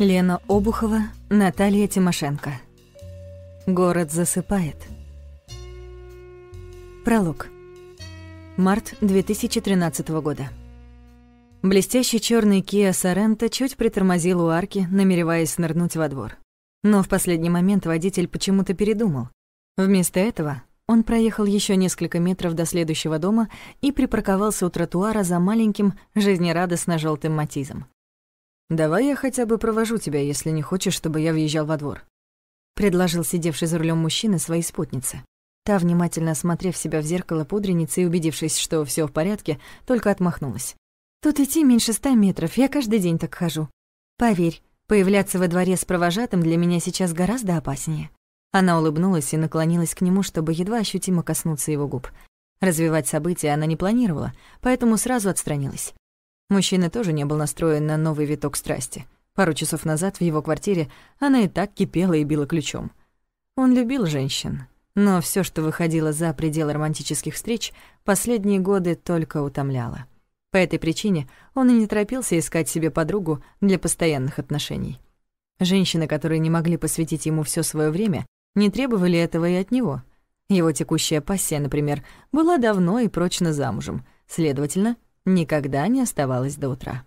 Лена Обухова, Наталья Тимошенко. Город засыпает. Пролог. Март 2013 года. Блестящий черный Kia Sorento чуть притормозил у арки, намереваясь нырнуть во двор. Но в последний момент водитель почему-то передумал. Вместо этого он проехал еще несколько метров до следующего дома и припарковался у тротуара за маленьким, жизнерадостно желтым матизом. «Давай я хотя бы провожу тебя, если не хочешь, чтобы я въезжал во двор», — предложил сидевший за рулем мужчина своей спутнице. Та, внимательно осмотрев себя в зеркало пудреницы и убедившись, что все в порядке, только отмахнулась. «Тут идти меньше ста метров, я каждый день так хожу. Поверь, появляться во дворе с провожатым для меня сейчас гораздо опаснее». Она улыбнулась и наклонилась к нему, чтобы едва ощутимо коснуться его губ. Развивать события она не планировала, поэтому сразу отстранилась. Мужчина тоже не был настроен на новый виток страсти. Пару часов назад в его квартире она и так кипела и била ключом. Он любил женщин, но все, что выходило за пределы романтических встреч, последние годы только утомляло. По этой причине он и не торопился искать себе подругу для постоянных отношений. Женщины, которые не могли посвятить ему все свое время, не требовали этого и от него. Его текущая пассия, например, была давно и прочно замужем, следовательно, никогда не оставалась до утра.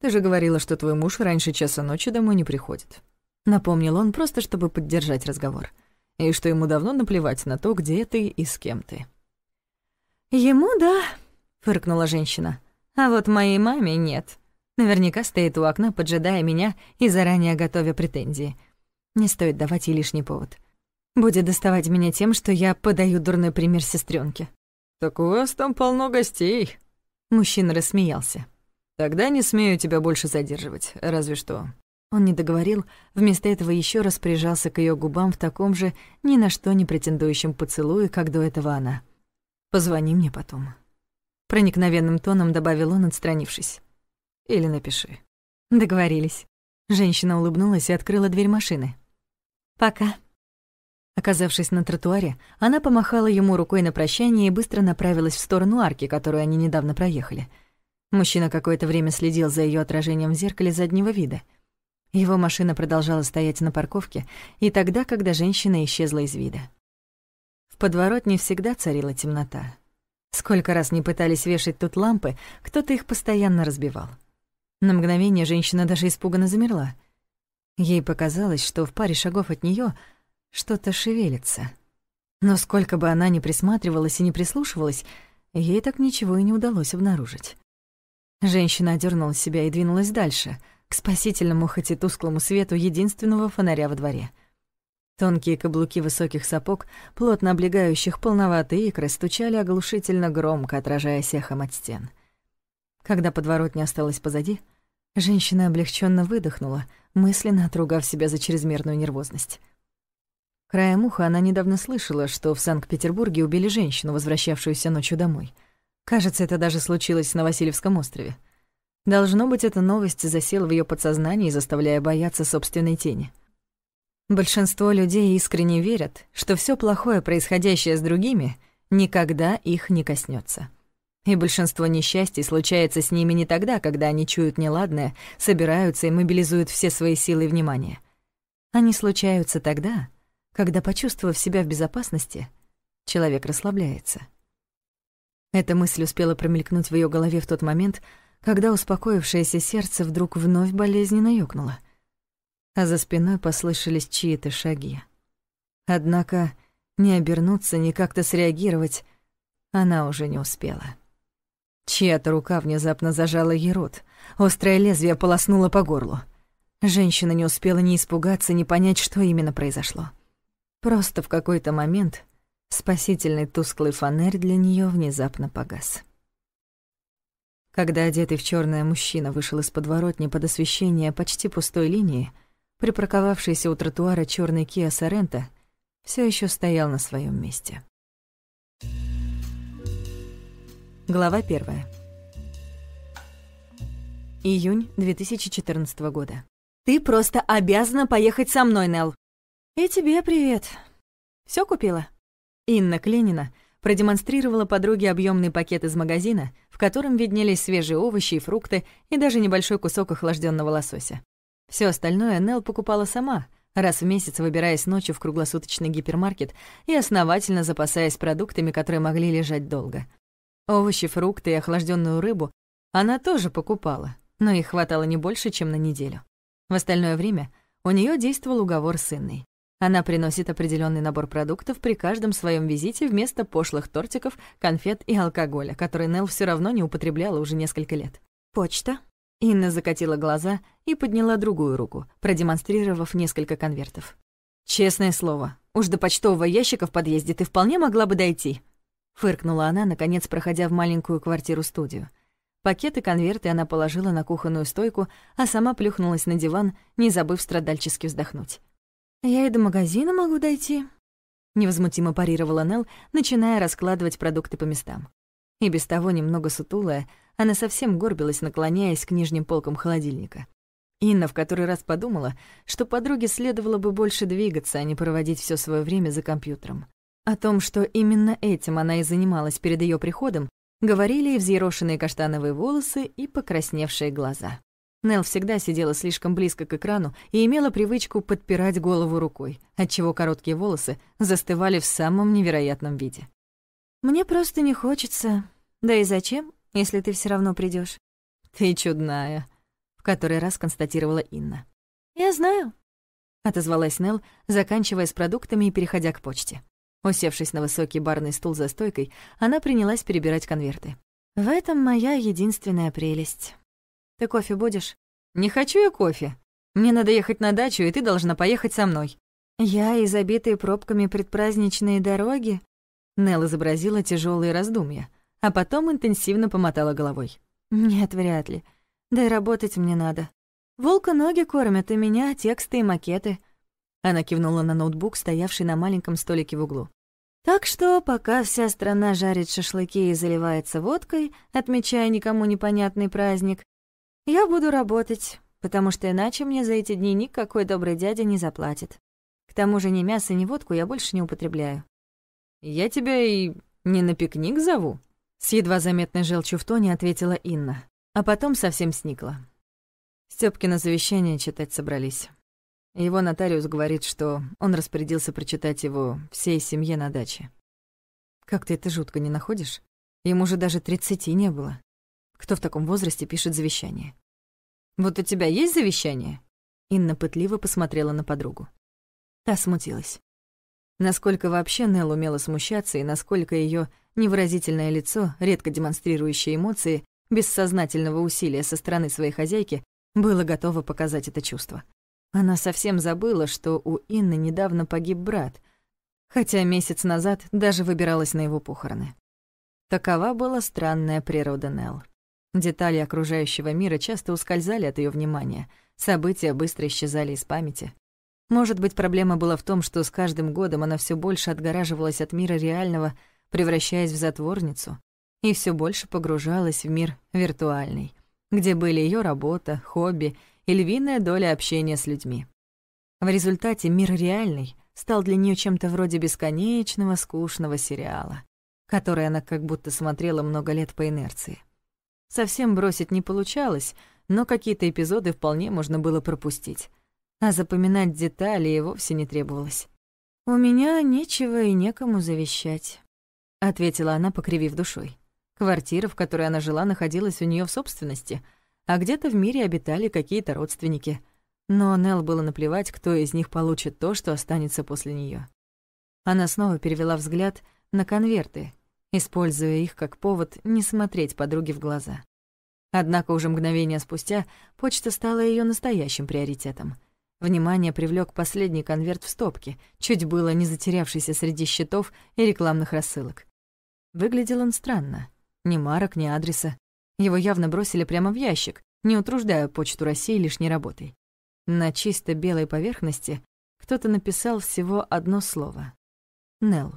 «Ты же говорила, что твой муж раньше часа ночи домой не приходит». Напомнил он просто, чтобы поддержать разговор. И что ему давно наплевать на то, где ты и с кем ты. «Ему да», — фыркнула женщина. «А вот моей маме нет. Наверняка стоит у окна, поджидая меня и заранее готовя претензии. Не стоит давать ей лишний повод. Будет доставать меня тем, что я подаю дурной пример сестренке. «Так у вас там полно гостей», Мужчина рассмеялся. «Тогда не смею тебя больше задерживать, разве что». Он не договорил, вместо этого еще раз прижался к ее губам в таком же ни на что не претендующем поцелуе, как до этого она. «Позвони мне потом». Проникновенным тоном добавил он, отстранившись. «Или напиши». «Договорились». Женщина улыбнулась и открыла дверь машины. «Пока». Оказавшись на тротуаре, она помахала ему рукой на прощание и быстро направилась в сторону арки, которую они недавно проехали. Мужчина какое-то время следил за ее отражением в зеркале заднего вида. Его машина продолжала стоять на парковке и тогда, когда женщина исчезла из вида. В подворотне всегда царила темнота. Сколько раз не пытались вешать тут лампы, кто-то их постоянно разбивал. На мгновение женщина даже испуганно замерла. Ей показалось, что в паре шагов от нее что-то шевелится. Но сколько бы она ни присматривалась и не прислушивалась, ей так ничего и не удалось обнаружить. Женщина одернула себя и двинулась дальше, к спасительному, хоть и тусклому свету единственного фонаря во дворе. Тонкие каблуки высоких сапог, плотно облегающих полноватые икры, стучали оглушительно громко, отражаясь эхом от стен. Когда подворотня осталась позади, женщина облегченно выдохнула, мысленно отругав себя за чрезмерную нервозность. Краем уха она недавно слышала, что в Санкт-Петербурге убили женщину, возвращавшуюся ночью домой. Кажется, это даже случилось на Васильевском острове. Должно быть, эта новость засела в ее подсознании, заставляя бояться собственной тени. Большинство людей искренне верят, что все плохое, происходящее с другими, никогда их не коснется. И большинство несчастий случается с ними не тогда, когда они чуют неладное, собираются и мобилизуют все свои силы и внимание. Они случаются тогда, когда когда, почувствовав себя в безопасности, человек расслабляется. Эта мысль успела промелькнуть в ее голове в тот момент, когда успокоившееся сердце вдруг вновь болезненно ёкнуло, а за спиной послышались чьи-то шаги. Однако не обернуться, ни как-то среагировать она уже не успела. Чья-то рука внезапно зажала ей рот, острое лезвие полоснуло по горлу. Женщина не успела ни испугаться, ни понять, что именно произошло. Просто в какой-то момент спасительный тусклый фонарь для нее внезапно погас. Когда одетый в черное мужчина вышел из подворотни под освещение почти пустой линии, припарковавшийся у тротуара черный Kia Sorento все еще стоял на своем месте. Глава первая. Июнь 2014 года. «Ты просто обязана поехать со мной, Нел. «И тебе привет. Все купила?» Инна Кленина продемонстрировала подруге объемный пакет из магазина, в котором виднелись свежие овощи и фрукты и даже небольшой кусок охлажденного лосося. Все остальное Нелл покупала сама, раз в месяц выбираясь ночью в круглосуточный гипермаркет и основательно запасаясь продуктами, которые могли лежать долго. Овощи, фрукты и охлажденную рыбу она тоже покупала, но их хватало не больше, чем на неделю. В остальное время у нее действовал уговор с Инной. Она приносит определенный набор продуктов при каждом своем визите вместо пошлых тортиков, конфет и алкоголя, который Нелл все равно не употребляла уже несколько лет. «Почта?» Инна закатила глаза и подняла другую руку, продемонстрировав несколько конвертов. «Честное слово, уж до почтового ящика в подъезде ты вполне могла бы дойти», фыркнула она, наконец проходя в маленькую квартиру-студию. Пакеты конверты она положила на кухонную стойку, а сама плюхнулась на диван, не забыв страдальчески вздохнуть. «Я и до магазина могу дойти», — невозмутимо парировала Нелл, начиная раскладывать продукты по местам. И без того немного сутулая, она совсем горбилась, наклоняясь к нижним полкам холодильника. Инна в который раз подумала, что подруге следовало бы больше двигаться, а не проводить все свое время за компьютером. О том, что именно этим она и занималась перед ее приходом, говорили и взъерошенные каштановые волосы, и покрасневшие глаза. Нел всегда сидела слишком близко к экрану и имела привычку подпирать голову рукой, отчего короткие волосы застывали в самом невероятном виде. «Мне просто не хочется. Да и зачем, если ты все равно придешь? «Ты чудная», — в который раз констатировала Инна. «Я знаю», — отозвалась Нел, заканчивая с продуктами и переходя к почте. Усевшись на высокий барный стул за стойкой, она принялась перебирать конверты. «В этом моя единственная прелесть». Ты кофе будешь? Не хочу я кофе. Мне надо ехать на дачу, и ты должна поехать со мной. Я и забитые пробками предпраздничные дороги. Нелла изобразила тяжелые раздумья, а потом интенсивно помотала головой. Нет, вряд ли. Да и работать мне надо. Волка ноги кормят, и меня тексты и макеты. Она кивнула на ноутбук, стоявший на маленьком столике в углу. Так что, пока вся страна жарит шашлыки и заливается водкой, отмечая никому непонятный праздник, я буду работать, потому что иначе мне за эти дни никакой добрый дядя не заплатит. К тому же ни мясо, ни водку я больше не употребляю. Я тебя и не на пикник зову, с едва заметной желчью в тоне ответила Инна, а потом совсем сникла. Стёпкино завещание читать собрались. Его нотариус говорит, что он распорядился прочитать его всей семье на даче. Как ты это жутко не находишь? Ему же даже тридцати не было кто в таком возрасте пишет завещание. «Вот у тебя есть завещание?» Инна пытливо посмотрела на подругу. Та смутилась. Насколько вообще Нелл умела смущаться и насколько ее невыразительное лицо, редко демонстрирующее эмоции, без сознательного усилия со стороны своей хозяйки, было готово показать это чувство. Она совсем забыла, что у Инны недавно погиб брат, хотя месяц назад даже выбиралась на его похороны. Такова была странная природа Нелл. Детали окружающего мира часто ускользали от ее внимания, события быстро исчезали из памяти. Может быть, проблема была в том, что с каждым годом она все больше отгораживалась от мира реального, превращаясь в затворницу, и все больше погружалась в мир виртуальный, где были ее работа, хобби и львиная доля общения с людьми. В результате мир реальный стал для нее чем-то вроде бесконечного скучного сериала, который она как будто смотрела много лет по инерции. Совсем бросить не получалось, но какие-то эпизоды вполне можно было пропустить. А запоминать детали и вовсе не требовалось. «У меня нечего и некому завещать», — ответила она, покривив душой. Квартира, в которой она жила, находилась у нее в собственности, а где-то в мире обитали какие-то родственники. Но Нелл было наплевать, кто из них получит то, что останется после нее. Она снова перевела взгляд на конверты, используя их как повод не смотреть подруге в глаза. Однако уже мгновение спустя почта стала ее настоящим приоритетом. Внимание привлек последний конверт в стопке, чуть было не затерявшийся среди счетов и рекламных рассылок. Выглядел он странно. Ни марок, ни адреса. Его явно бросили прямо в ящик, не утруждая почту России лишней работой. На чисто белой поверхности кто-то написал всего одно слово — «Нелл».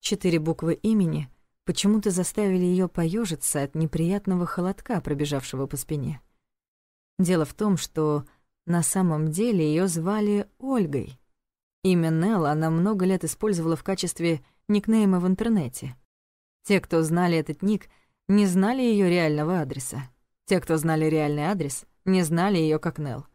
Четыре буквы имени почему-то заставили ее поежиться от неприятного холодка, пробежавшего по спине. Дело в том, что на самом деле ее звали Ольгой. Имя Нелл она много лет использовала в качестве никнейма в интернете. Те, кто знали этот ник, не знали ее реального адреса. Те, кто знали реальный адрес, не знали ее как Нелл.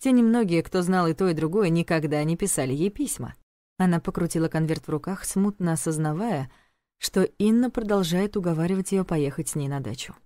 Те немногие, кто знал и то, и другое, никогда не писали ей письма. Она покрутила конверт в руках, смутно осознавая, что Инна продолжает уговаривать ее поехать с ней на дачу.